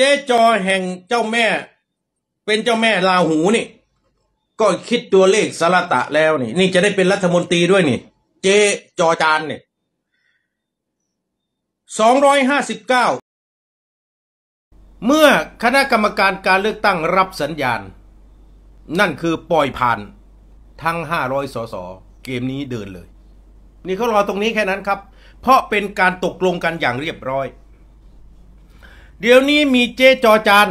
เจ๊จอแห่งเจ้าแม่ เป็นเจ้าแม่ลาหูนี่ ก็คิดตัวเลขสละตะแล้วนี่นี่จะได้เป็นรัฐมนตรีด้วยนี่เจ๊จอจานนี่สองร้อยห้าสิบเก้าเมื่อคณะกรรมการการเลือกตั้งรับสัญญาณ นั่นคือปล่อยผ่านทั้งห้าร้อยสส เกมนี้เดินเลย นี่เขารอตรงนี้แค่นั้นครับ เพราะเป็นการตกลงกันอย่างเรียบร้อยเดี๋ยวนี้มีเจ๊จอจาน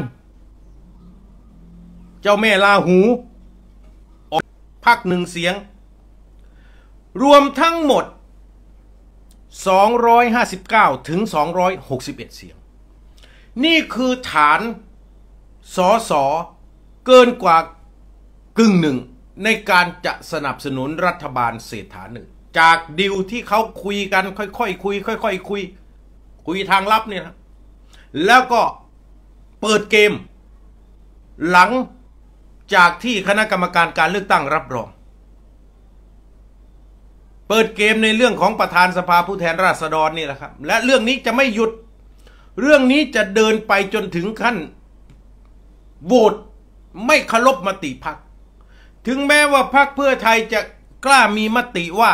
เจ้าแม่ลาหู ออกพักหนึ่งเสียง รวมทั้งหมด 259 ถึง 261 เสียง นี่คือฐาน สอสอเกินกว่ากึ่งหนึ่ง ในการจะสนับสนุนรัฐบาลเศรษฐาหนึ่ง จากดิวที่เขาคุยกันค่อยๆคุยค่อยๆคุยคุยทางลับเนี่ยนะแล้วก็เปิดเกม หลังจากที่คณะกรรมการการเลือกตั้งรับรอง เปิดเกมในเรื่องของประธานสภาผู้แทนราษฎรนี่แหละครับและเรื่องนี้จะไม่หยุด เรื่องนี้จะเดินไปจนถึงขั้นโหวตไม่เคารพมติพักถึงแม้ว่าพักเพื่อไทยจะกล้ามีมติว่า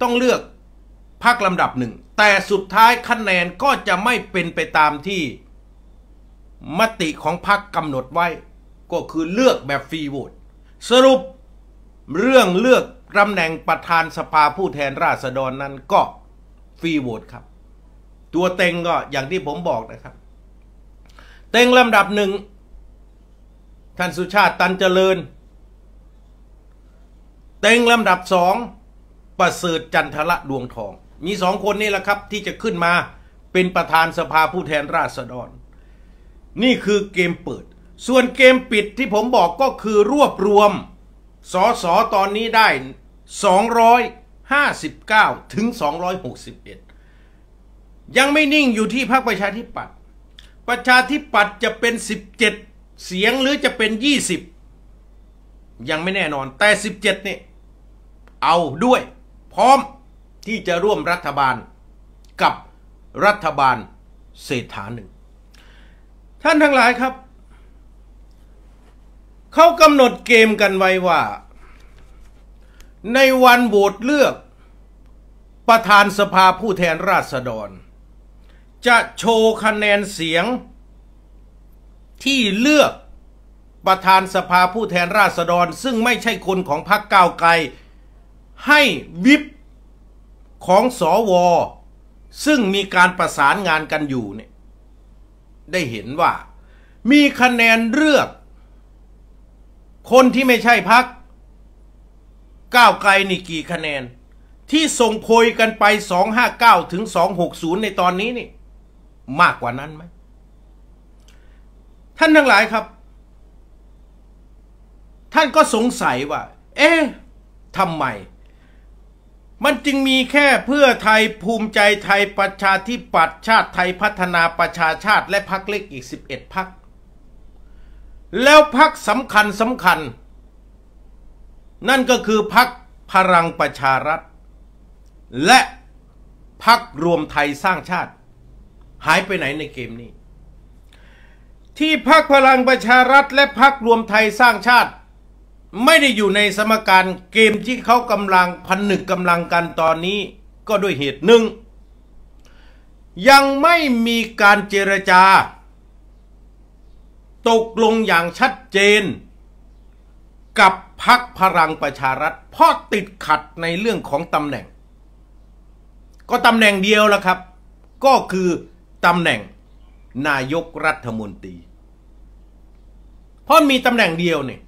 ต้องเลือกพักลำดับหนึ่งแต่สุดท้ายคะแนนก็จะไม่เป็นไปตามที่มติของพรรคกำหนดไว้ก็คือเลือกแบบฟรีโหวตสรุปเรื่องเลือกตำแหน่งประธานสภาผู้แทนราษฎรนั้นก็ฟรีโหวตครับ ตัวเต็งก็อย่างที่ผมบอกนะครับ เต็งลำดับหนึ่งท่านสุชาติตันเจริญ เต็งลำดับสอง ประเสริฐจันทละดวงทองมีสองคนนี่แหละครับที่จะขึ้นมาเป็นประธานสภาผู้แทนราษฎร นี่คือเกมเปิด ส่วนเกมปิดที่ผมบอกก็คือรวบรวมสอสอตอนนี้ได้ 259 ถึง 261 ยังไม่นิ่งอยู่ที่พรรคประชาธิปัตย์ประชาธิปัตย์จะเป็น 17 เสียงหรือจะเป็น 20 ยังไม่แน่นอน แต่17นี่เอาด้วย พร้อมที่จะร่วมรัฐบาลกับรัฐบาลเศรษฐาหนึ่ง ท่านทั้งหลายครับ เขากำหนดเกมกันไว้ว่า ในวันโหวตเลือกประธานสภาผู้แทนราษฎร จะโชว์คะแนนเสียง ที่เลือกประธานสภาผู้แทนราษฎร ซึ่งไม่ใช่คนของพรรคก้าวไกล ให้วิบของสอวอซึ่งมีการประสานงานกันอยู่เนี่ย ได้เห็นว่า มีคะแนนเลือก คนที่ไม่ใช่พักก้าวไกล นี่ กี่คะแนน ที่ ส่งโพยกันไป 259 ถึง 260 ในตอนนี้นี่ มากกว่านั้นไหม ท่าน ทั้ง หลายครับ ท่านก็สงสัยว่า เอ๊ะทำไมมันจึงมีแค่เพื่อไทยภูมิใจไทยประชาธิปัตย์ชาติไทยพัฒนาประชาชาติและพักเล็กอีก 11พัก แล้วพักสำคัญสำคัญ นั่นก็คือพักพลังประชารัฐ และพักรวมไทยสร้างชาติ หายไปไหนในเกมนี้ ที่พักพลังประชารัฐ และพักรวมไทยสร้างชาติไม่ได้อยู่ในสมการเกมที่เขากำลังพันหนึกกำลังกันตอนนี้ ก็ด้วยเหตุหนึ่ง ยังไม่มีการเจรจา ตกลงอย่างชัดเจน กับพักพลังประชารัฐเพราะติดขัดในเรื่องของตำแหน่ง ก็ตำแหน่งเดียวละครับ ก็คือตำแหน่งนายกรัฐมนตรี เพราะมีตำแหน่งเดียวเนี่ย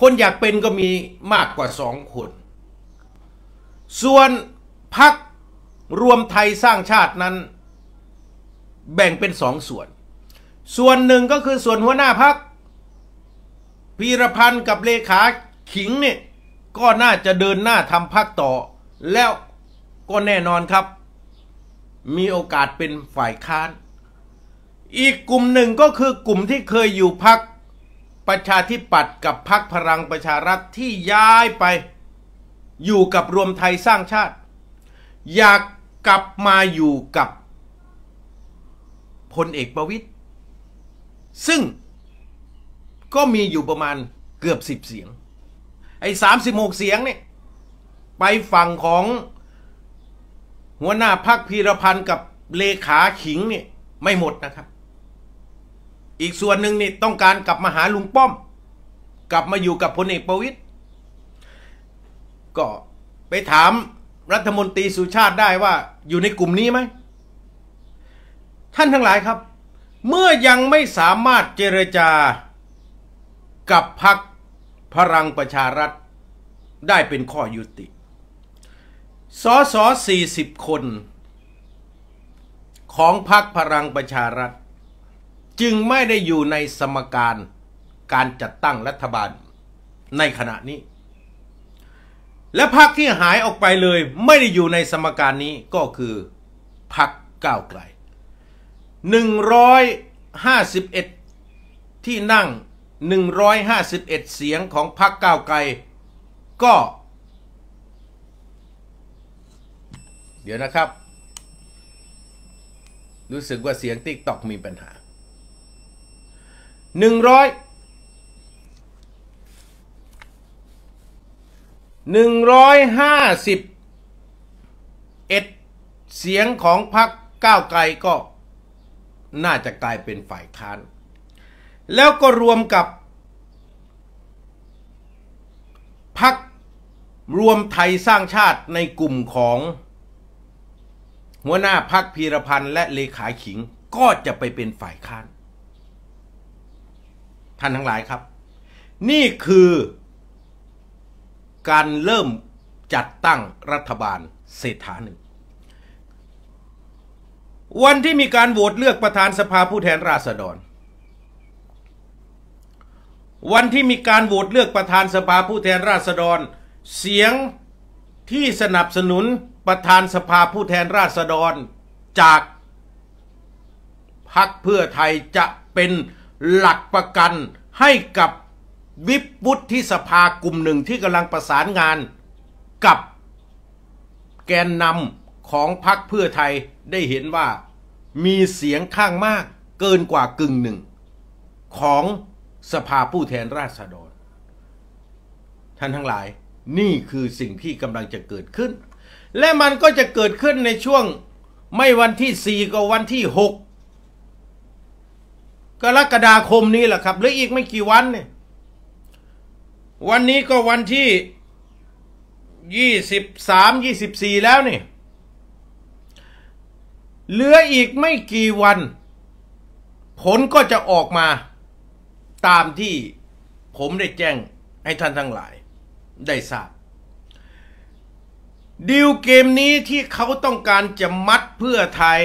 คนอยากเป็นก็มีมากกว่าสองคน ส่วนพักรวมไทยสร้างชาตินั้นแบ่งเป็นสองส่วน ส่วนหนึ่งก็คือส่วนหัวหน้าพักพีรพันธ์กับเลขาขิงเนี่ย ก็น่าจะเดินหน้าทำพักต่อ แล้วก็แน่นอนครับ มีโอกาสเป็นฝ่ายค้าน อีกกลุ่มหนึ่งก็คือกลุ่มที่เคยอยู่พักประชาธิปัตย์กับพรรคพลังประชารัฐที่ย้ายไปอยู่กับรวมไทยสร้างชาติ อยากกลับมาอยู่กับพลเอกประวิตยซึ่งก็มีอยู่ประมาณเกือบสิบเสียง ไอ้สามสิบหกเสียงเนี่ยไปฝั่งของหัวหน้าพักพีรพันธ์กับเลขาขิงเนี่ยไม่หมดนะครับอีกส่วนหนึ่งนี่ต้องการกลับมาหาลุงป้อม กลับมาอยู่กับพลเอกประวิตยก็ไปถามรัฐมนตรีสุชาติได้ว่าอยู่ในกลุ่มนี้ไหม ท่านทั้งหลายครับ เมื่อยังไม่สามารถเจรจา กับพักพลังประชารัฐได้เป็นข้อยุติสอสอ40 คน ของพักพลังประชารัฐจึงไม่ได้อยู่ในสมการการจัดตั้งรัฐบาลในขณะนี้ และพรรคที่หายออกไปเลยไม่ได้อยู่ในสมการนี้ก็คือพรรคก้าวไกล151ที่นั่ง151เสียงของพรรคก้าวไกลก็ เดี๋ยวนะครับ รู้สึกว่าเสียงติ๊กตอกมีปัญหาหนึ่งร้อยหนึ่งร้อยห้าสิบเอ็ดเสียงของพรรคก้าวไกลก็น่าจะกลายเป็นฝ่ายค้านแล้วก็รวมกับพรรครวมไทยสร้างชาติในกลุ่มของ หัวหน้าพรรคพีรพันธ์และเลขาขิงก็จะไปเป็นฝ่ายค้านท่านทั้งหลายครับ นี่คือการเริ่มจัดตั้งรัฐบาลเศรษฐาหนึ่งวันที่มีการโหวตเลือกประธานสภาผู้แทนราษฎร วันที่มีการโหวตเลือกประธานสภาผู้แทนราษฎร เสียงที่สนับสนุนประธานสภาผู้แทนราษฎร จากพรรคเพื่อไทยจะเป็นหลักประกันให้กับวิบวุฒิสภากลุ่มหนึ่งที่กำลังประสานงาน กับแกนนำของพรรคเพื่อไทยได้เห็นว่ามีเสียงข้างมากเกินกว่ากึ่งหนึ่ง ของสภาผู้แทนราษฎร ท่านทั้งหลายนี่คือสิ่งที่กำลังจะเกิดขึ้น และมันก็จะเกิดขึ้นในช่วงไม่วันที่ 4ก็วันที่ 6กรกฎาคมนี้แหละครับหรืออีกไม่กี่วันเนี่ย วันนี้ก็วันที่ยี่สิบสามยี่สิบสี่แล้วนี่เหลืออีกไม่กี่วัน ผลก็จะออกมาตามที่ผมได้แจ้งให้ท่านทั้งหลาย ได้ทราบดีลเกมนี้ที่เขาต้องการจะมัดเพื่อไทย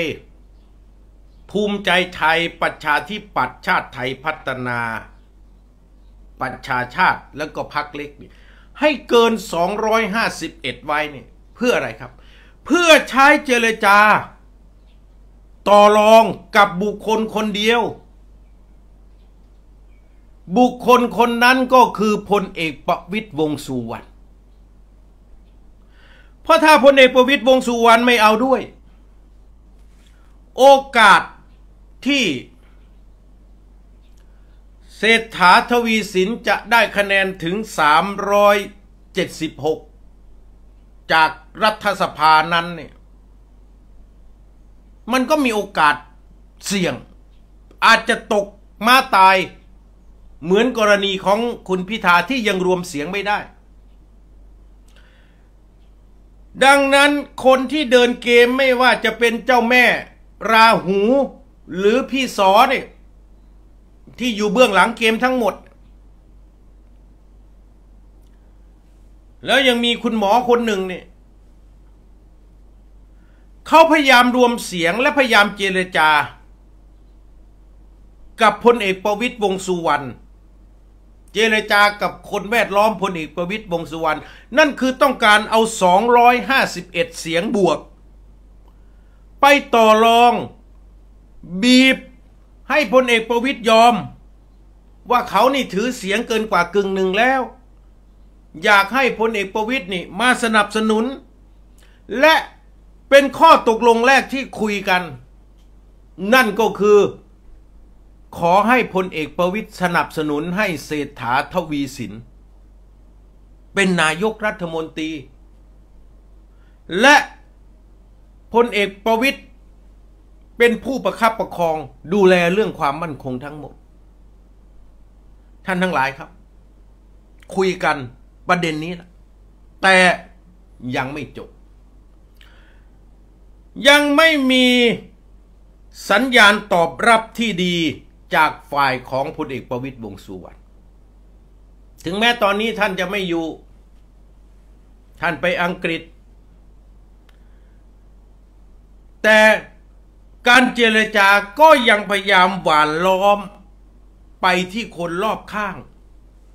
ภูมิใจไทยประชาธิปัตย์ชาติไทยพัฒนาประชาชาติแล้วก็พักเล็กให้เกิน 251 ไว้เนี่ยเพื่ออะไรครับ เพื่อใช้เจรจาต่อรองกับบุคคลคนเดียว บุคคลคนนั้นก็คือพลเอกประวิตยวงสุวรรณเพราะถ้าพลเอกประวิตยวงสุวรรณไม่เอาด้วย โอกาสที่เศรษฐาทวีสินจะได้คะแนนถึง 376 จากรัฐสภานั้นเนี่ย มันก็มีโอกาสเสี่ยง อาจจะตกมาตายเหมือนกรณีของคุณพิธาที่ยังรวมเสียงไม่ได้ ดังนั้นคนที่เดินเกมไม่ว่าจะเป็นเจ้าแม่ราหูหรือพี่ซอเนี่ยที่อยู่เบื้องหลังเกมทั้งหมด แล้วยังมีคุณหมอคนหนึ่งเนี่ยเขาพยายามรวมเสียงและพยายามเจรจา กับพลเอกประวิตยวงสุวรรณเจรจากับคนแวดล้อมพลเอกประวิตยวงสุวรรณนั่นคือต้องการเอา 251 เสียงบวก ไปต่อรองบีบให้พลเอกประวิตยยอม ว่าเขานี่ถือเสียงเกินกว่ากึ่งหนึ่งแล้ว อยากให้พลเอกประวิตยนี่มาสนับสนุน และเป็นข้อตกลงแรกที่คุยกัน นั่นก็คือ ขอให้พลเอกประวิตยสนับสนุนให้เศรษฐาทวีสิน เป็นนายกรัฐมนตรี และ พลเอกประวิตยเป็นผู้ประคับประคองดูแลเรื่องความมั่นคงทั้งหมด ท่านทั้งหลายครับ คุยกันประเด็นนี้ แต่ยังไม่จบ ยังไม่มีสัญญาณตอบรับที่ดีจากฝ่ายของพลเอกประวิตยวงสุวรรณถึงแม้ตอนนี้ท่านจะไม่อยู่ ท่านไปอังกฤษ แต่การเจรจาก็ยังพยายามหวานล้อมไปที่คนรอบข้าง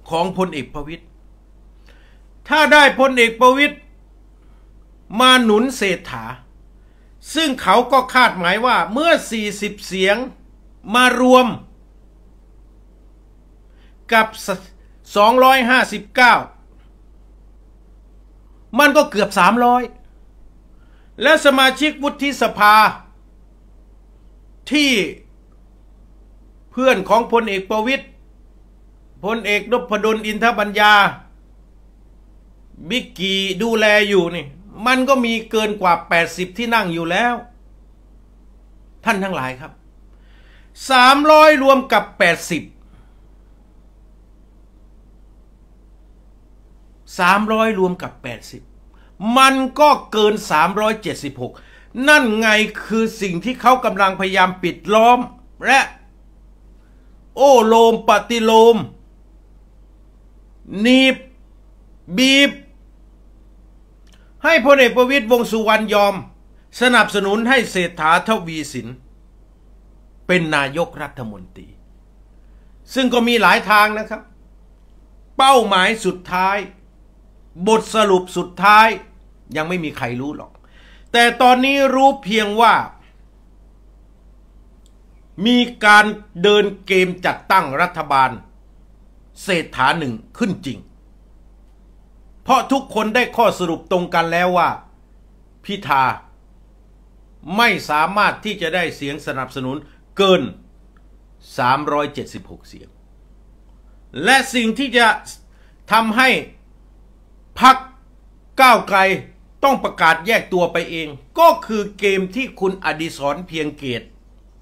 ของพลเอกประวิตยถ้าได้พลเอกประวิตยมาหนุนเศรษฐา ซึ่งเขาก็คาดหมายว่าเมื่อ 40 เสียงมารวม กับ 259 มันก็เกือบ 300 และสมาชิกวุฒิสภาที่เพื่อนของพลเอกประวิตยพลเอกนพดลอินทบัญญาบิ๊กกีดูแลอยู่นี่ มันก็มีเกินกว่า 80 ที่นั่งอยู่แล้ว ท่านทั้งหลายครับ 300 รวมกับ 80 300 รวมกับ 80 มันก็เกิน 376นั่นไงคือสิ่งที่เขากำลังพยายามปิดล้อมและ โอ้โลมปฏิโลมนีบบีบ ให้พลเอกประวิตยวงสุวรรณยอม สนับสนุนให้เศรษฐาทวีสิน เป็นนายกรัฐมนตรี ซึ่งก็มีหลายทางนะครับ เป้าหมายสุดท้าย บทสรุปสุดท้ายยังไม่มีใครรู้หรอกแต่ตอนนี้รู้เพียงว่า มีการเดินเกมจัดตั้งรัฐบาล เศรษฐาหนึ่งขึ้นจริง เพราะทุกคนได้ข้อสรุปตรงกันแล้วว่า พิธา ไม่สามารถที่จะได้เสียงสนับสนุนเกิน 376 เสียง และสิ่งที่จะทำให้พรรคก้าวไกลต้องประกาศแยกตัวไปเอง ก็คือเกมที่คุณอดิศรเพียงเกต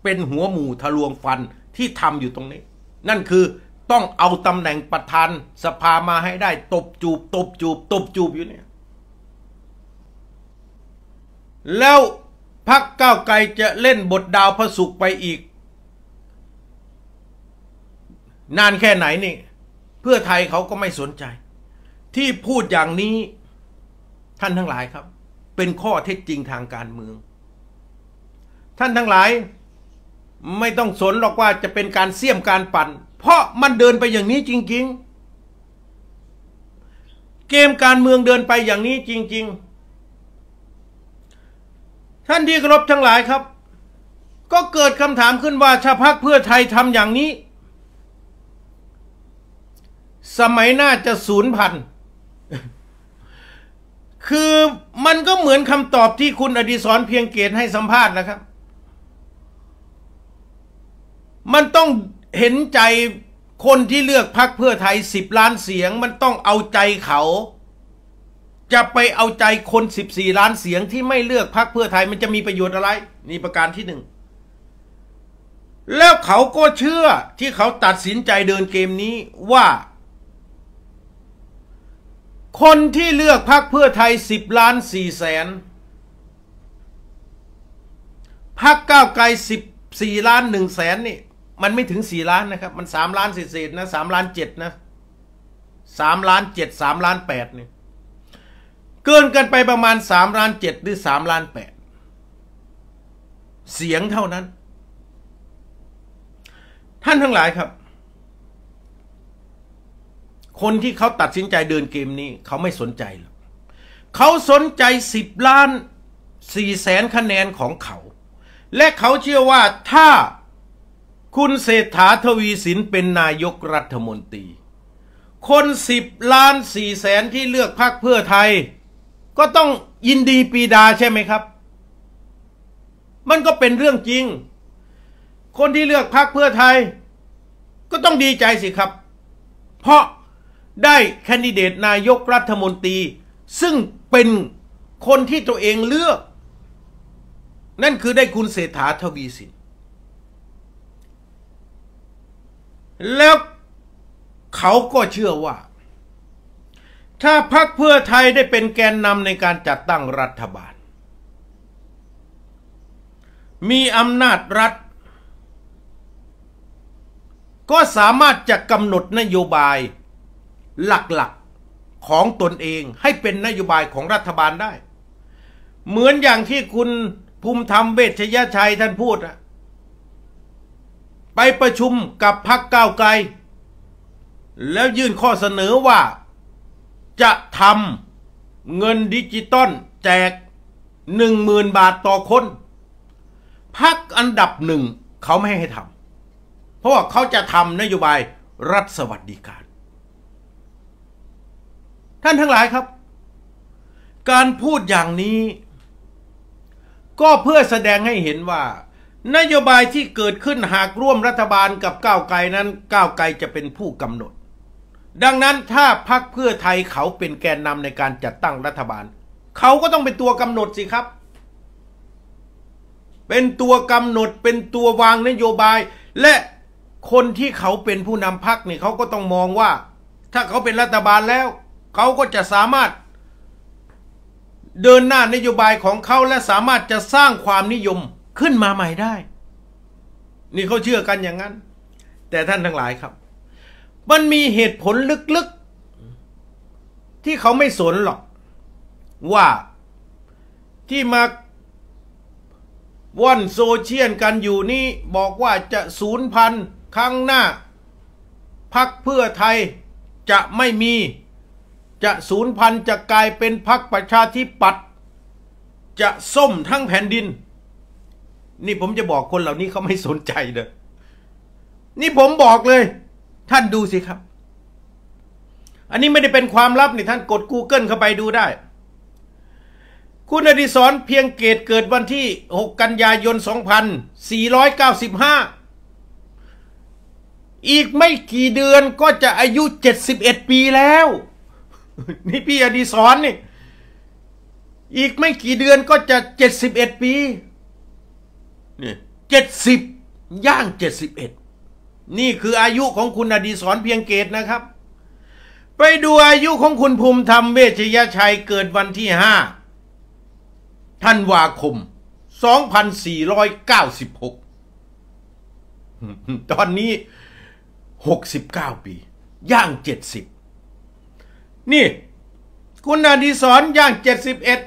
เป็นหัวหมู่ทะลวงฟันที่ทำอยู่ตรงนี้ นั่นคือต้องเอาตำแหน่งประธานสภามาให้ได้ตบจูบ ตบจูบ ตบจูบอยู่เนี่ย แล้วพักก้าวไกลจะเล่นบทดาวพระสุกไปอีก นานแค่ไหนนี่ เพื่อไทยเขาก็ไม่สนใจ ที่พูดอย่างนี้ท่านทั้งหลายครับ เป็นข้อเท็จจริงทางการเมือง ท่านทั้งหลาย ไม่ต้องสนหรอกว่าจะเป็นการเสี่ยมการปั่นเพราะมันเดินไปอย่างนี้จริง ๆ เกมการเมืองเดินไปอย่างนี้จริง ๆ ท่านที่เคารพทั้งหลายครับ ก็เกิดคำถามขึ้นว่าชาพักเพื่อไทยทำอย่างนี้ สมัยหน้าจะศูนย์พันธคือมันก็เหมือนคำตอบที่คุณอดีศรเพียงเกตให้สัมภาษณ์นะครับ มันต้องเห็นใจคนที่เลือกพักเพื่อไทยสิบล้านเสียง มันต้องเอาใจเขา จะไปเอาใจคนสิบี่ล้านเสียงที่ไม่เลือกพักเพื่อไทยมันจะมีประโยชน์อะไรนี่ประการที่หนึ่งแล้วเขาก็เชื่อที่เขาตัดสินใจเดินเกมนี้ว่าคนที่เลือกพักเพื่อไทยสิบล้านสี่แสน พักก้าวไกลสิบสี่ล้านหนึ่งแสนนี่มันไม่ถึงสี่ล้านนะครับ มันสามล้านี่สนะสามล้านเจ็ดนะสามล้านเจ็ดสามล้านแปดเนี่ยเกินกันไปประมาณสามล้านเจ็ดหรือสามล้านแปดเสียงเท่านั้น ท่านทั้งหลายครับคนที่เขาตัดสินใจเดินเกมนี้เขาไม่สนใจหรอกเขาสนใจ10ล้านสี่แสนคะแนนของเขา และเขาเชื่อว่าถ้าคุณเศรษฐาทวีสินเป็นนายกรัฐมนตรี คนสิบล้านสี่แสนที่เลือกพรรคเพื่อไทย ก็ต้องยินดีปีดาใช่ไหมครับ มันก็เป็นเรื่องจริง คนที่เลือกพรรคเพื่อไทย ก็ต้องดีใจสิครับ เพราะได้แคนดิเดตนายกรัฐมนตรี ซึ่งเป็นคนที่ตัวเองเลือก นั่นคือได้คุณเศรษฐาทวีสิน แล้วเขาก็เชื่อว่า ถ้าพรรคเพื่อไทยได้เป็นแกนนำในการจัดตั้งรัฐบาล มีอำนาจรัฐ ก็สามารถจะกำหนดนโยบายหลักๆของตนเองให้เป็นนโยบายของรัฐบาลได้ เหมือนอย่างที่คุณภูมิธรรมเวชยชัยท่านพูดอะไปประชุมกับพักก้าวไกล แล้วยื่นข้อเสนอว่าจะทำเงินดิจิตอลแจกหนึ่งมืนบาทต่อคน พักอันดับหนึ่งเขาไม่ให้ทำเพราะว่าเขาจะทำนโยบายรัฐสวัสดิการท่าน ทั้งหลายครับ การพูดอย่างนี้ ก็เพื่อแสดงให้เห็นว่า นโยบายที่เกิดขึ้นหากร่วมรัฐบาลกับก้าวไกลนั้น ก้าวไกลจะเป็นผู้กำหนด ดังนั้นถ้าพักเพื่อไทยเขาเป็นแกนนำในการจัดตั้งรัฐบาล เขาก็ต้องเป็นตัวกำหนดสิครับ เป็นตัวกำหนดเป็นตัววางนโยบาย และคนที่เขาเป็นผู้นำพักนี่ยเขาก็ต้องมองว่า ถ้าเขาเป็นรัฐบาลแล้วเขาก็จะสามารถเดินหน้านโยบายของเขาและสามารถจะสร้างความนิยมขึ้นมาใหม่ได้ นี่เขาเชื่อกันอย่างนั้น แต่ท่านทั้งหลายครับ มันมีเหตุผลลึกๆ ที่เขาไม่สนหรอก ว่าที่มาว่อนโซเชียลกันอยู่นี่ บอกว่าจะศูนย์พันครั้งหน้า พักเพื่อไทยจะไม่มีจะสูญพันธุ์จะกลายเป็นพรรคประชาธิปัตย์จะส้มทั้งแผ่นดิน นี่ผมจะบอกคนเหล่านี้เขาไม่สนใจเด้อนี่ผมบอกเลย ท่านดูสิครับ อันนี้ไม่ได้เป็นความลับนี่ท่านกด Google เข้าไปดูได้ คุณอดิศรเพียงเกตเกิดวันที่ 6 กันยายน 2495 อีกไม่กี่เดือนก็จะอายุ 71 ปีแล้วนี่ พี่อดีศรนี่อีกไม่กี่เดือนก็จะเจ็ดสิบเอ็ดปีนี่เจ็ดสิบย่างเจ็ดสิบเอ็ดนี่คืออายุของคุณอดีศรเพียงเกตนะครับ ไปดูอายุของคุณภูมิธรรมเวชยชัยเกิดวันที่ห้าธันวาคม 2496ตอนนี้ 69 ปี ย่าง 70นี่ คุณอดีศรย่างเจ็ดสิบเอ็ด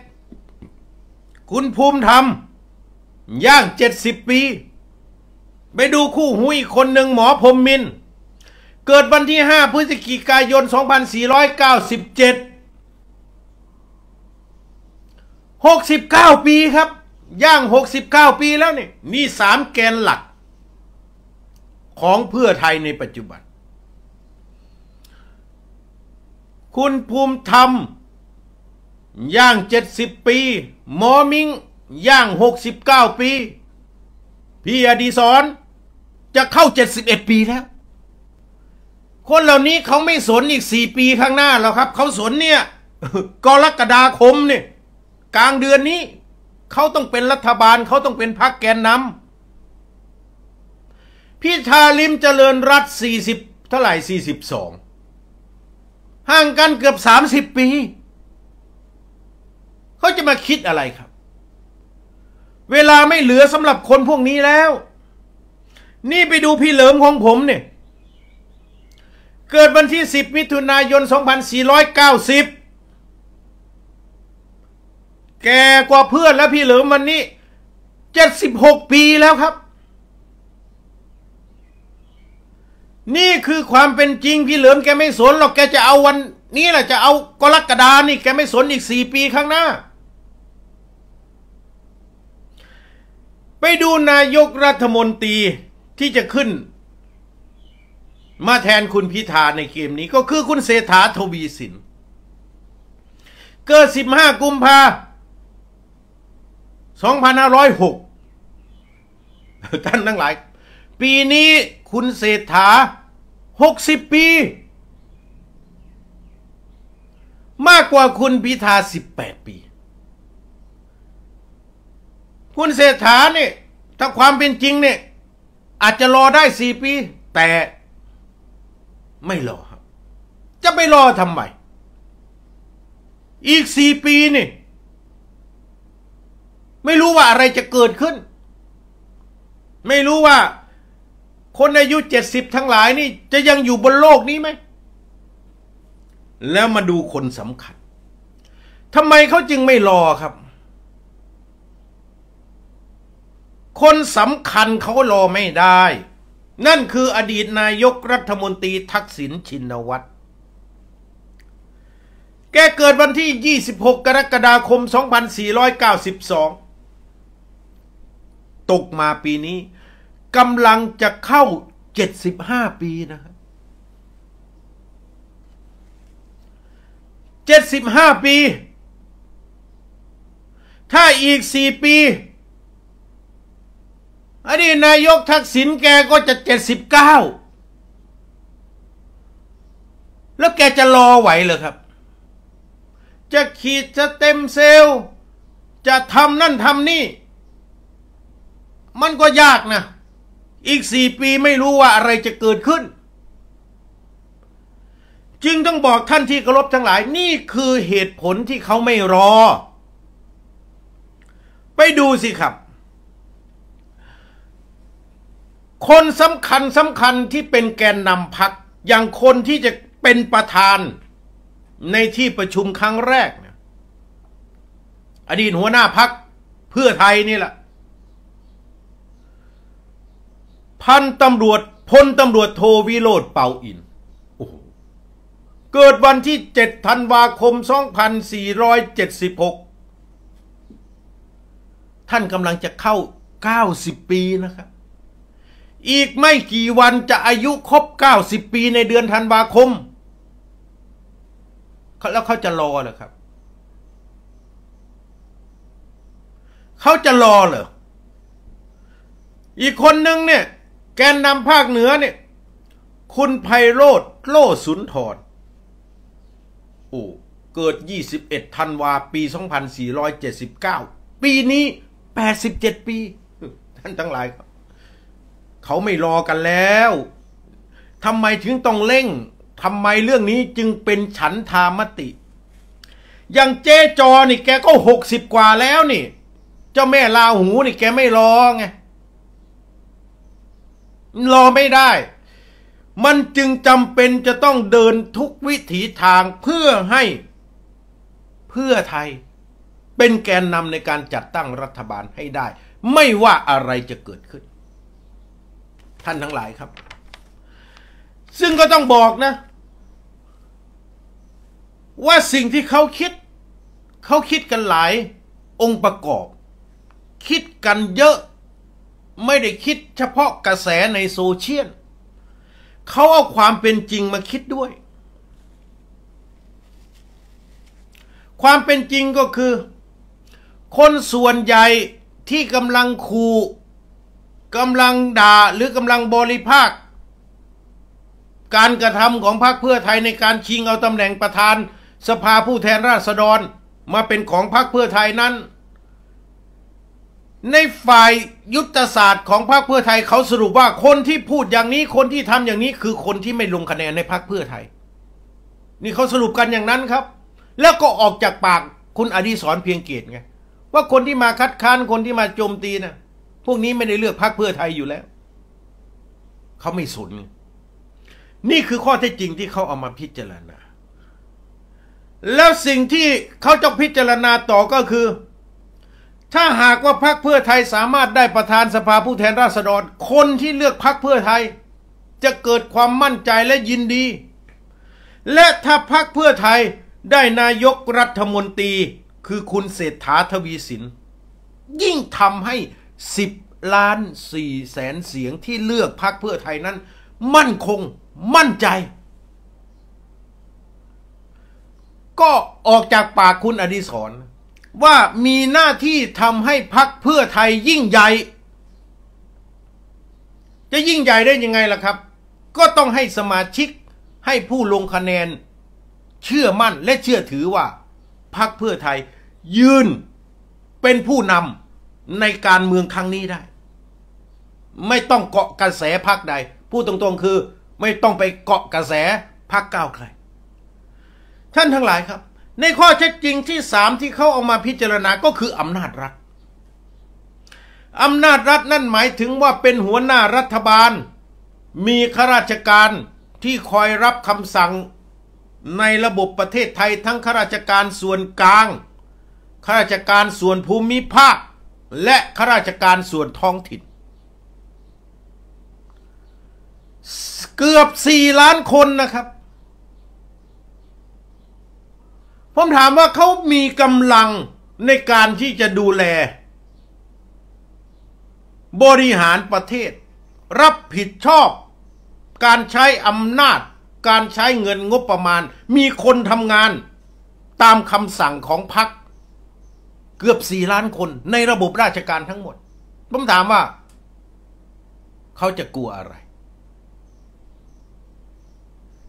คุณภูมิธรรม ย่างเจ็ดสิบปี ไปดูคู่หูอีกคนหนึ่งหมอพรมมินเกิดวันที่ห้าพฤศจิกายน 2497 69 ปีครับ ย่าง 69 ปีแล้วนี่นี่สามแกนหลัก ของเพื่อไทยในปัจจุบันคุณภูมิธรรม ย่าง 70 ปี หมอมิงย่าง 69 ปี พี่อดีศรจะเข้า 71 ปีแล้ว คนเหล่านี้เขาไม่สนอีก 4 ปีข้างหน้าหรอกครับ เขาสนเนี่ยกรกฎาคมเนี่ยกลางเดือนนี้ เขาต้องเป็นรัฐบาลเขาต้องเป็นพรรคแกนนำพี่ชาลิมเจริญรัฐ40เท่าไหร่42ห่างกันเกือบสามสิบปี เขาจะมาคิดอะไรครับ เวลาไม่เหลือสำหรับคนพวกนี้แล้ว นี่ไปดูพี่เหลิมของผมเนี่ย เกิดวันที่ 10มิถุนายน2490 แก่กว่าเพื่อนและพี่เหลิมวันนี้ 76 ปีแล้วครับนี่คือความเป็นจริง พี่เหลิม แกไม่สนหรอกแกจะเอาวันนี้แหละจะเอากรกฎานี่แกไม่สนอีกสี่ปีข้างหน้า ไปดูนายกรัฐมนตรีที่จะขึ้น มาแทนคุณพิธาในเกมนี้ก็คือคุณเศรษฐาทวีสินเกิด15 กุมภา2506ท่านทั้งหลายปีนี้คุณเศรษฐา หกสิบปี มากกว่าคุณพิธาสิบแปดปี คุณเศรษฐาเนี่ยถ้าความเป็นจริงเนี่ยอาจจะรอได้สี่ปี แต่ไม่รอครับ จะไปรอทำไม อีกสี่ปีนี่ไม่รู้ว่าอะไรจะเกิดขึ้น ไม่รู้ว่าคนอายุเจ็ดสิบทั้งหลายนี่ จะยังอยู่บนโลกนี้ไหม แล้วมาดูคนสำคัญ ทำไมเขาจึงไม่รอครับ คนสำคัญเขารอไม่ได้ นั่นคืออดีตนายกรัฐมนตรีทักษิณชินวัตร แกเกิดวันที่ 26 กรกฎาคม 2492 ตกมาปีนี้กำลังจะเข้า 75 ปีนะครับปี ถ้าอีก 4 ปีอันนี้นายกทักษิณแกก็จะ 79 แล้วแกจะรอไหวเหรอครับ จะขีด จะเต็มเซลล์ จะทำนั่นทำนี่ มันก็ยากนะอีกสี่ปีไม่รู้ว่าอะไรจะเกิดขึ้น จึงต้องบอกท่านที่เคารพทั้งหลาย นี่คือเหตุผลที่เขาไม่ รอ ไปดู สิ ครับ คนสำคัญสำคัญที่เป็นแกนนำพัก อย่างคนที่จะเป็นประธานในที่ประชุมครั้งแรกอดีต หัวหน้าพัก เพื่อไทย นี่แหละพันตำรวจพลตำรวจโทวิโรธเป่าอินโอ้โหเกิดวันที่ 7 ธันวาคม 2476 ท่านกำลังจะเข้า 90 ปีนะครับ อีกไม่กี่วันจะอายุครบ 90 ปีในเดือนธันวาคม แล้วเขาจะรอเหรอครับ เขาจะรอเหรอ อีกคนนึงเนี่ยแกนนำภาคเหนือเนี่ย คุณไพโรธโลสุนทรโอ้เกิด 21 ธันวา ปี 2479 ปีนี้ 87 ปี ท่านทั้งหลายเขาไม่รอกันแล้วทำไมถึงต้องเร่งทำไมเรื่องนี้จึงเป็นฉันทามติ อย่างเจจอนี่ แกก็ 60 กว่าแล้วนี่เจ้าแม่ลาหูนี่แกไม่รอไงรอไม่ได้ มันจึงจำเป็นจะต้องเดินทุกวิถีทางเพื่อให้เพื่อไทย เป็นแกนนำในการจัดตั้งรัฐบาลให้ได้ ไม่ว่าอะไรจะเกิดขึ้น ท่านทั้งหลายครับ ซึ่งก็ต้องบอกนะ ว่าสิ่งที่เขาคิด เขาคิดกันหลาย องค์ประกอบ คิดกันเยอะไม่ได้คิดเฉพาะกระแสในโซเชียลเขาเอาความเป็นจริงมาคิดด้วย ความเป็นจริงก็คือ คนส่วนใหญ่ที่กำลังขู่กำลังด่าหรือกำลังบริภาค การกระทำของพรรคเพื่อไทยในการชิงเอาตำแหน่งประธานสภาผู้แทนราษฎรมาเป็นของพรรคเพื่อไทยนั้นในฝ่ายยุทธศาสตร์ของพรรคเพื่อไทย เขาสรุปว่าคนที่พูดอย่างนี้ คนที่ทำอย่างนี้คือคนที่ไม่ลงคะแนนในพรรคเพื่อไทย นี่เขาสรุปกันอย่างนั้นครับ แล้วก็ออกจากปากคุณอดีศรเพียงเกียรติไงว่าคนที่มาคัดค้านคนที่มาโจมตีนะ่ะ พวกนี้ไม่ได้เลือกพรรคเพื่อไทยอยู่แล้วเขาไม่สนนี่คือข้อเท็จจริงที่เขาเอามาพิจารณา แล้วสิ่งที่เขาจะพิจารณาต่อก็คือถ้าหากว่าพรรคเพื่อไทยสามารถได้ประธานสภาผู้แทนราษฎร คนที่เลือกพรรคเพื่อไทย จะเกิดความมั่นใจและยินดี และถ้าพรรคเพื่อไทยได้นายกรัฐมนตรีคือคุณเศรษฐาทวีสินยิ่งทำให้10ล้าน4แสนเสียงที่เลือกพรรคเพื่อไทยนั้น มั่นคงมั่นใจ ก็ออกจาก ปากคุณอดีศรว่ามีหน้าที่ทำให้พักเพื่อไทยยิ่งใหญ่ จะยิ่งใหญ่ได้ยังไงล่ะครับ ก็ต้องให้สมาชิกให้ผู้ลงคะแนน เชื่อมั่นและเชื่อถือว่า พักเพื่อไทย ยืนเป็นผู้นำในการเมืองครั้งนี้ได้ ไม่ต้องเกาะกระแสพักใดพูดตรงๆคือ ไม่ต้องไปเกาะกระแสพักก้าวไกลท่านทั้งหลายครับในข้อเท็จจริงที่สามที่เขาเอามาพิจารณาก็คืออำนาจรัฐ อำนาจรัฐนั่นหมายถึงว่าเป็นหัวหน้ารัฐบาล มีข้าราชการที่คอยรับคำสั่งในระบบประเทศไทยทั้งข้าราชการส่วนกลาง ข้าราชการส่วนภูมิภาคและข้าราชการส่วนท้องถิ่น เกือบ 4 ล้านคนนะครับผมถามว่าเขามีกำลังในการที่จะดูแล บริหารประเทศ รับผิดชอบ การใช้อำนาจ การใช้เงินงบประมาณ มีคนทำงานตามคำสั่งของพรรคเกือบสี่ล้านคนในระบบราชการทั้งหมด ผมถามว่า เขาจะกลัวอะไร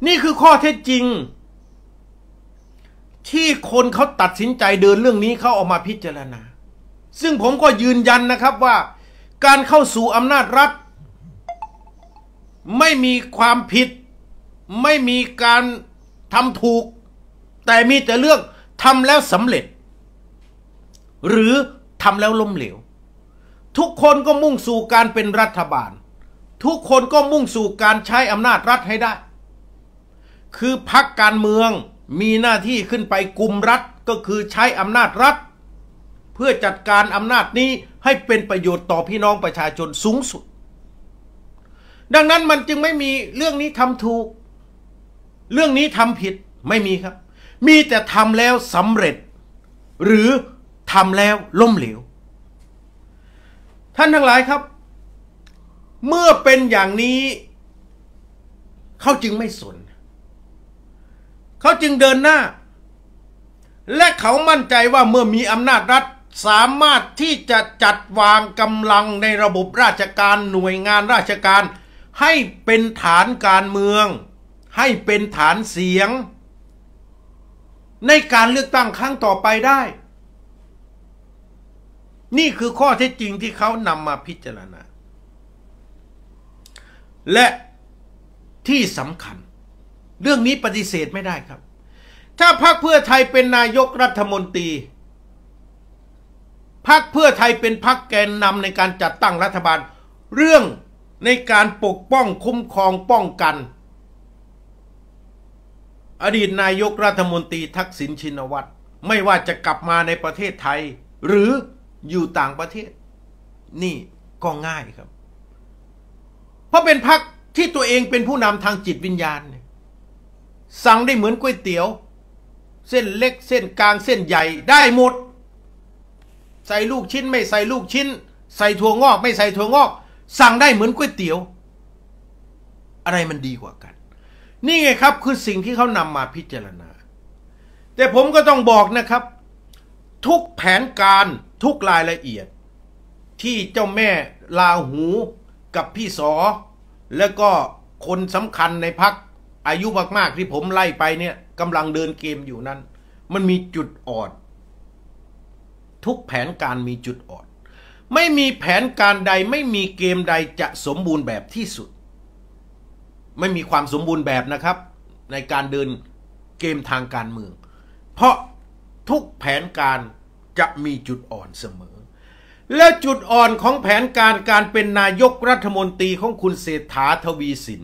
นี่คือข้อเท็จจริงที่คนเขาตัดสินใจเดินเรื่องนี้เขาออกมาพิจารณา ซึ่งผมก็ยืนยันนะครับว่า การเข้าสู่อำนาจรัฐ ไม่มีความผิดไม่มีการทำถูก แต่มีแต่เรื่องทำแล้วสำเร็จ หรือทำแล้วล้มเหลวทุกคนก็มุ่งสู่การเป็นรัฐบาล ทุกคนก็มุ่งสู่การใช้อำนาจรัฐให้ได้ คือพักการเมืองมีหน้าที่ขึ้นไปกุมรัฐก็คือใช้อำนาจรัฐ เพื่อจัดการอำนาจนี้ให้เป็นประโยชน์ต่อพี่น้องประชาชนสูงสุด ดังนั้นมันจึงไม่มีเรื่องนี้ทำถูก เรื่องนี้ทำผิดไม่มีครับ มีแต่ทำแล้วสำเร็จ หรือทำแล้วล้มเหลว ท่านทั้งหลายครับ เมื่อเป็นอย่างนี้เขาจึงไม่สนเขาจึงเดินหน้า และเขามั่นใจว่าเมื่อมีอำนาจรัฐสามารถที่จะจัดวางกำลังในระบบราชการหน่วยงานราชการ ให้เป็นฐานการเมือง ให้เป็นฐานเสียง ในการเลือกตั้งครั้งต่อไปได้ นี่คือข้อเท็จจริงที่เขานำมาพิจารณา และที่สำคัญเรื่องนี้ปฏิเสธไม่ได้ครับ ถ้าพักเพื่อไทยเป็นนายกรัฐมนตรีพักเพื่อไทยเป็นพักแกนนำในการจัดตั้งรัฐบาล เรื่องในการปกป้องคุ้มครองป้องกัน อดีตนายกรัฐมนตรี ทักษิณชินวัตรไม่ว่าจะกลับมาในประเทศไทยหรืออยู่ต่างประเทศนี่ก็ง่ายครับ เพราะเป็นพักที่ตัวเองเป็นผู้นำทางจิตวิญญาณสั่งได้เหมือนก๋วยเตี๋ยวเส้นเล็กเส้นกลางเส้นใหญ่ได้หมด ใส่ลูกชิ้น ไม่ใส่ลูกชิ้น ใส่ถั่วงอก ไม่ใส่ถั่วงอกสั่งได้เหมือนก๋วยเตี๋ยว อะไรมันดีกว่ากัน นี่ไงครับ คือสิ่งที่เขานำมาพิจารณา แต่ผมก็ต้องบอกนะครับ ทุกแผนการทุกรายละเอียดที่เจ้าแม่ลาหูกับพี่สอและก็คนสำคัญในพักอายุมาก ๆ ที่ผมไล่ไปเนี่ยกำลังเดินเกมอยู่นั้นมันมีจุดอ่อนทุกแผนการมีจุดอ่อนไม่มีแผนการใดไม่มีเกมใดจะสมบูรณ์แบบที่สุด ไม่มีความสมบูรณ์แบบนะครับ ในการเดินเกมทางการเมือง เพราะทุกแผนการจะมีจุดอ่อนเสมอ และจุดอ่อนของแผนการการเป็นนายกรัฐมนตรีของคุณเศรษฐาทวีสิน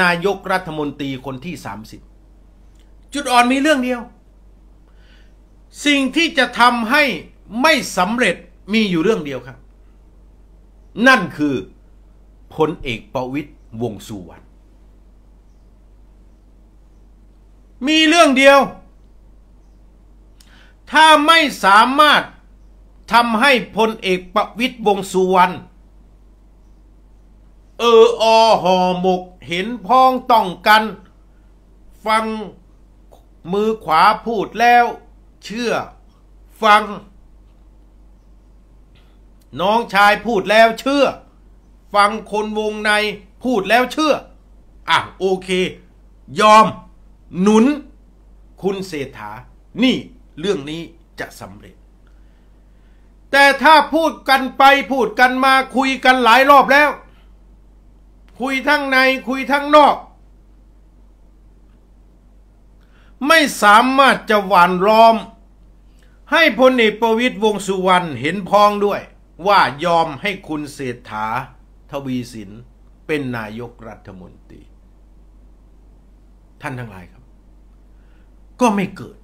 นายกรัฐมนตรีคนที่ 30 จุดอ่อนมีเรื่องเดียว สิ่งที่จะทำให้ไม่สำเร็จมีอยู่เรื่องเดียวครับ นั่นคือพลเอกประวิตยวงสุวรรณมีเรื่องเดียว ถ้าไม่สามารถทำให้พลเอกประวิตยวงสุวรรณเอออห่อหมกเห็นพ้องต้องกัน ฟังมือขวาพูดแล้ว เชื่อ ฟัง น้องชายพูดแล้ว เชื่อ ฟังคนวงในพูดแล้วเชื่อ อ่ะโอเค ยอม หนุน คุณเศรษฐานี่เรื่องนี้จะสำเร็จ แต่ถ้าพูดกันไปพูดกันมาคุยกันหลายรอบแล้วคุยทั้งในคุยทั้งนอก ไม่สามารถจะหวานล้อม ให้พลเอกประวิตยวงสุวรรณเห็นพ้องด้วย ว่ายอมให้คุณเศรษฐา ทวีสิน เป็นนายกรัฐมนตรี ท่านทั้งหลายครับ ก็ไม่เกิด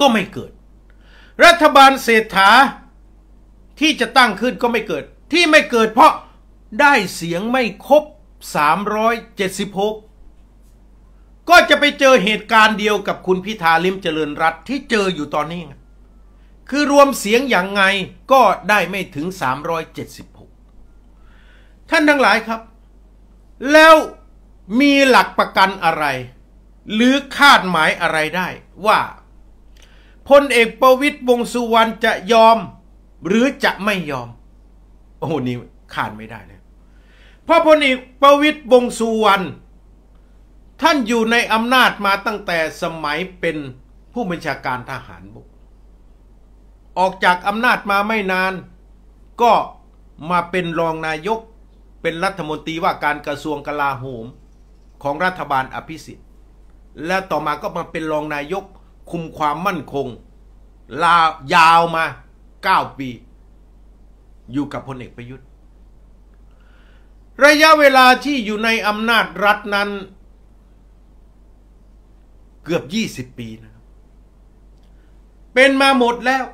ก็ไม่เกิด รัฐบาลเศรษฐาที่จะตั้งขึ้นก็ไม่เกิด ที่ไม่เกิดเพราะได้เสียงไม่ครบ 376 ก็จะไปเจอเหตุการณ์เดียวกับคุณพิธาลิมเจริญรัตที่เจออยู่ตอนนี้ คือรวมเสียงอย่างไงก็ได้ไม่ถึง 376 ท่านทั้งหลายครับ แล้วมีหลักประกันอะไร หรือคาดหมายอะไรได้ว่าพลเอกประวิตยวงสุวรรณจะยอม หรือจะไม่ยอม โอ้โหนี่คาดไม่ได้เลยพระพลเอกประวิตยวงสุวรรณ ท่านอยู่ในอำนาจมาตั้งแต่สมัยเป็นผู้บัญชาการทหารบกออกจากอำนาจมาไม่นาน ก็มาเป็นรองนายกเป็นรัฐมนตรีว่าการกระทรวงกลาโหมของรัฐบาลอภิสิทธิ์และต่อมาก็มาเป็นรองนายกคุมความมั่นคงลายาวมา 9 ปี อยู่กับพลเอกประยุทธ์ระยะเวลาที่อยู่ในอำนาจรัฐนั้น เกือบยี่สิบปีนะครับ เป็นมาหมดแล้ว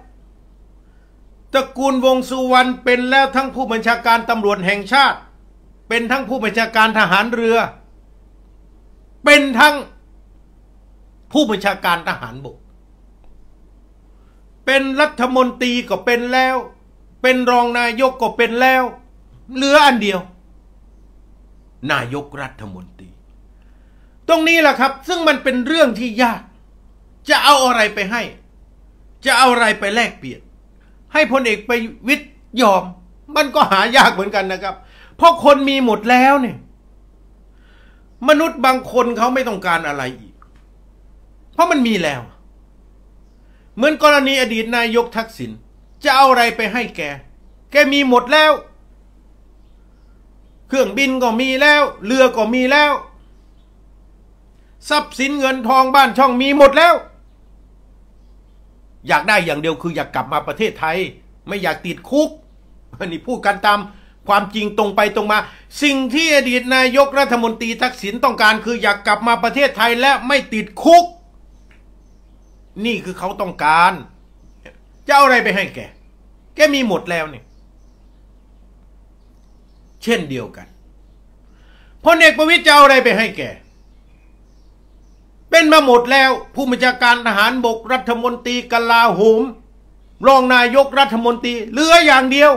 ตระกูลวงสุวรรณเป็นแล้วทั้งผู้บัญชาการตำรวจแห่งชาติ เป็นทั้งผู้บัญชาการทหารเรือ เป็นทั้งผู้บัญชาการทหารบก เป็นรัฐมนตรีก็เป็นแล้ว เป็นรองนายกก็เป็นแล้ว เหลืออันเดียวนายกรัฐมนตรี ตรงนี้แหละครับ ซึ่งมันเป็นเรื่องที่ยาก จะเอาอะไรไปให้ จะเอาอะไรไปแลกเปลี่ยน ให้พลเอกไปวิทยยอม มันก็หายากเหมือนกันนะครับ เพราะคนมีหมดแล้วเนี่ย มนุษย์บางคนเขาไม่ต้องการอะไรอีก เพราะมันมีแล้ว เหมือนกรณีอดีตนายกทักษิณจะเอาอะไรไปให้แก แกมีหมดแล้วเครื่องบินก็มีแล้ว เรือก็มีแล้ว ทรัพย์สินเงินทองบ้านช่องมีหมดแล้ว อยากได้อย่างเดียวคืออยากกลับมาประเทศไทย ไม่อยากติดคุกอันนี้พูดกันตามความจริงตรงไปตรงมา สิ่งที่อดีตนายกรัฐมนตรีทักษิณต้องการ คืออยากกลับมาประเทศไทยและไม่ติดคุก นี่คือเขาต้องการจะเอาอะไรไปให้แก แกมีหมดแล้วเนี่ยเช่นเดียวกันพลเอกประวิตยจะเอาอะไรไปให้แกเป็นมาหมดแล้วผู้บัญชาการทหารบกรัฐมนตรี กลาโหม รองนายกรัฐมนตรีเหลืออย่างเดียว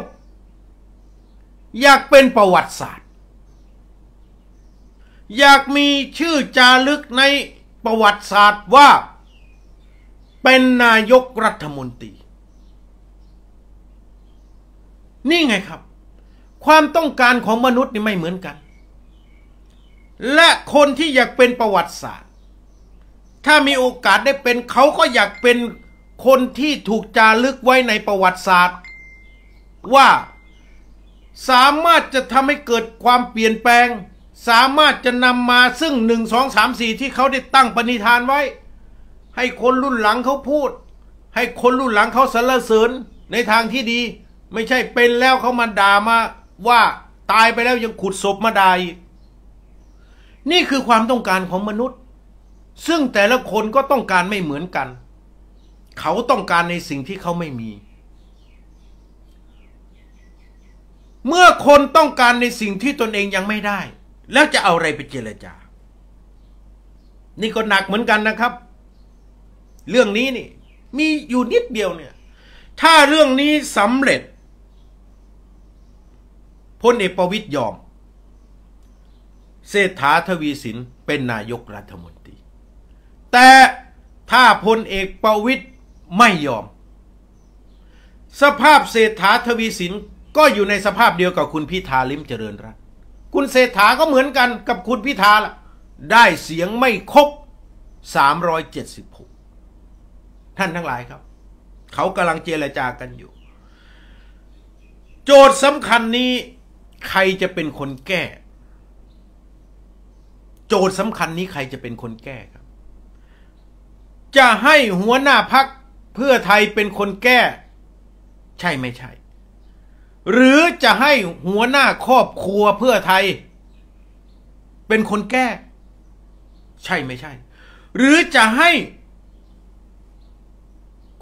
อยากเป็นประวัติศาสตร์ อยากมีชื่อจารึกในประวัติศาสตร์ว่าเป็นนายกรัฐมนตรีนี่ไงครับความต้องการของมนุษย์นี่ไม่เหมือนกัน และคนที่อยากเป็นประวัติศาสตร์ ถ้ามีโอกาสได้เป็นเขาก็อยากเป็นคนที่ถูกจารึกไว้ในประวัติศาสตร์ ว่าสามารถจะทำให้เกิดความเปลี่ยนแปลง สามารถจะนำมาซึ่งหนึ่งสองสามสี่ ที่เขาได้ตั้งปณิธานไว้ ให้คนรุ่นหลังเขาพูด ให้คนรุ่นหลังเขาสรรเสริญในทางที่ดีไม่ใช่เป็นแล้วเขามาด่ามาว่าตายไปแล้วยังขุดศพมาได้ นี่คือความต้องการของมนุษย์ ซึ่งแต่ละคนก็ต้องการไม่เหมือนกัน เขาต้องการในสิ่งที่เขาไม่มี เมื่อคนต้องการในสิ่งที่ตนเองยังไม่ได้ แล้วจะเอาอะไรไปเจรจา นี่ก็หนักเหมือนกันนะครับ เรื่องนี้นี่ มีอยู่นิดเดียวเนี่ย ถ้าเรื่องนี้สำเร็จพลเอกประวิตยยอม เศรษฐาทวีสินเป็นนายกรัฐมนตรี แต่ถ้าพลเอกประวิตยไม่ยอม สภาพเศรษฐาทวีสินก็อยู่ในสภาพเดียวกับคุณพิธาลิมเจริญรัตคุณเศรษฐาก็เหมือนกันกับคุณพิธาล่ะ ได้เสียงไม่ครบ376ท่านทั้งหลายครับ เขากำลังเจรจากันอยู่ โจทย์สำคัญนี้ใครจะเป็นคนแก้ โจทย์สำคัญนี้ใครจะเป็นคนแก้ครับ จะให้หัวหน้าพักเพื่อไทยเป็นคนแก้ ใช่ไม่ใช่ หรือจะให้หัวหน้าครอบครัวเพื่อไทย เป็นคนแก้ ใช่ไม่ใช่ หรือจะให้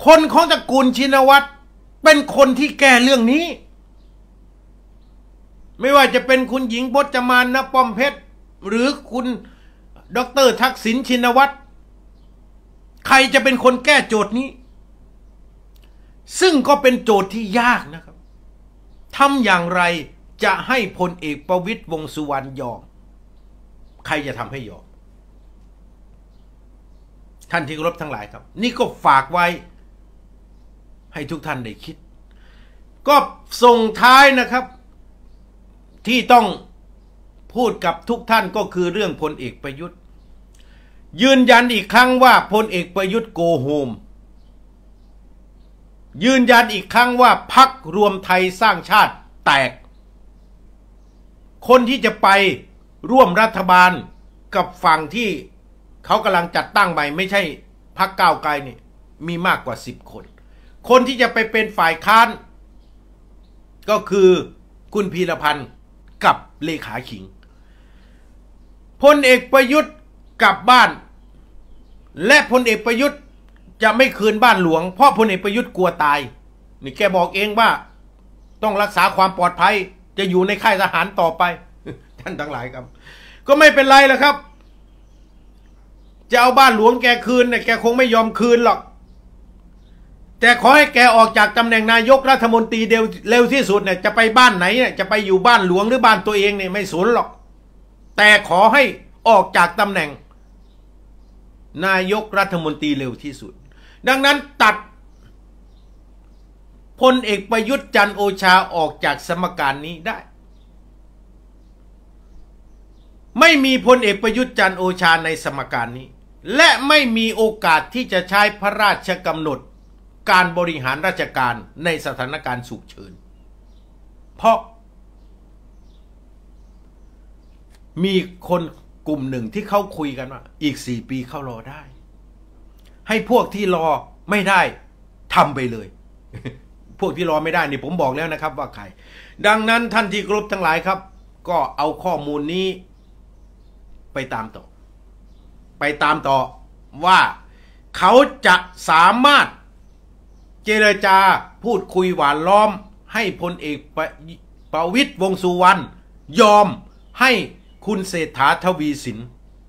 คนของตระกูลชินวัตรเป็นคนที่แก้เรื่องนี้ไม่ว่าจะเป็นคุณหญิงดจมานนะป้อมเพชรหรือคุณดร ทักษิณชินวัตรใครจะเป็นคนแก้โจทย์นี้ ซึ่งก็เป็นโจทย์ที่ยากนะครับทำอย่างไรจะให้พลเอกประวิตยวงสุวรรณยอมใครจะทำให้ยอม ท่านที่รบทั้งหลายครับ นี่ก็ฝากไว้ให้ทุกท่านได้คิด ก็ส่งท้ายนะครับที่ต้องพูดกับทุกท่านก็คือเรื่องพลเอกประยุทธ์ ยืนยันอีกครั้งว่าพลเอกประยุทธ์โกโฮมยืนยันอีกครั้งว่าพักรวมไทยสร้างชาติแตก คนที่จะไปร่วมรัฐบาลกับฝั่งที่เขากำลังจัดตั้งใหม่ไม่ใช่พักก้าวไกลนี่มีมากกว่าสิบคนคนที่จะไปเป็นฝ่ายค้าน ก็คือคุณพีรพันธ์ับเลขาขิงพลเอกประยุทธ์กลับบ้าน และพลเอกประยุทธ์จะไม่คืนบ้านหลวง เพราะพลเอกประยุทธ์กลัวตายนี่แกบอกเองว่าต้องรักษาความปลอดภัย จะอยู่ในค่ายทหารต่อไป ท่านทั้งหลายครับ ก็ไม่เป็นไรแล้วครับจะเอาบ้านหลวงแกคืนเนี่ยแกคงไม่ยอมคืนหรอกแต่ขอให้แกออกจากตำแหน่งนายกรัฐมนตรีเร็วที่สุดเนี่ยจะไปบ้านไหนเนี่ยจะไปอยู่บ้านหลวงหรือบ้านตัวเองเนี่ยไม่สนหรอก แต่ขอให้ออกจากตำแหน่ง นายกรัฐมนตรีเร็วที่สุด ดังนั้นตัดพลเอกประยุทธ์จันโอชาออกจากสมการนี้ได้ ไม่มีพลเอกประยุทธ์จันโอชาในสมการนี้ และไม่มีโอกาสที่จะใช้พระราชกำหนดการบริหารราชการในสถานการณ์ฉุกเฉินเพราะมีคนกลุ่มหนึ่งที่เขาคุยกันว่า อีกสี่ปีเขารอได้ ให้พวกที่รอไม่ได้ทำไปเลย พวกที่รอไม่ได้นี่ผมบอกแล้วนะครับ ว่าใคร ดังนั้นท่านที่กรุบทั้งหลายครับ ก็เอาข้อมูลนี้ไปตามต่อ ไปตามต่อว่าเขาจะสามารถเจรจา พูดคุยหวานล้อม ให้พลเอกปประวิทย์วงสุวรรณ ยอมให้คุณเศรษฐาทวีสิน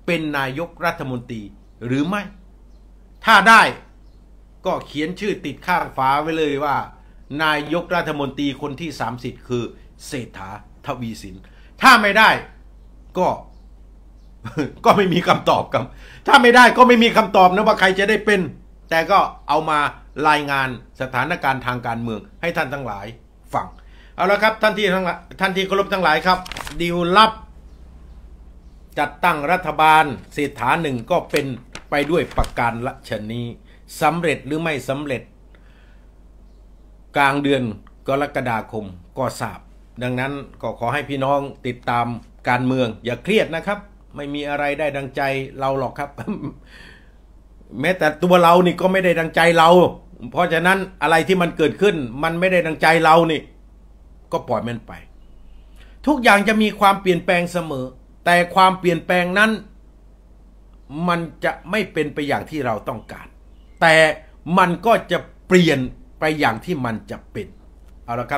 เป็นนายกรัฐมนตรีหรือไม่ ถ้าได้ก็เขียนชื่อติดข้างฟ้าไว้เลยว่า นายกรัฐมนตรีคนที่30คือเศรษฐาทวีสินถ้าไม่ได้ก็ก็ไม่มีคำตอบครับถ้าไม่ได้ก็ไม่มีคำตอบนะว่าใครจะได้เป็น แต่ก็เอามารายงานสถานการณ์ทางการเมือง ให้ท่านทั้งหลายฟัง เอาละครับท่านที่ทั้งท่านที่เคารพทั้งหลายครับ ดีลลับ จัดตั้งรัฐบาลเศรษฐาหนึ่งก็เป็นไปด้วยประการละชนนีสำเร็จหรือไม่สำเร็จ กลางเดือนกรกฎาคมก็ทราบ ดังนั้นก็ขอให้พี่น้องติดตามการเมือง อย่าเครียดนะครับ ไม่มีอะไรได้ดังใจเราหรอกครับ แม้แต่ตัวเรานี่ก็ไม่ได้ดังใจเราเพราะฉะนั้นอะไรที่มันเกิดขึ้นมันไม่ได้ดังใจเรานี่ ก็ปล่อยมันไป ทุกอย่างจะมีความเปลี่ยนแปลงเสมอ แต่ความเปลี่ยนแปลงนั้น มันจะไม่เป็นไปอย่างที่เราต้องการ แต่มันก็จะเปลี่ยนไปอย่างที่มันจะเป็นเอาละครับ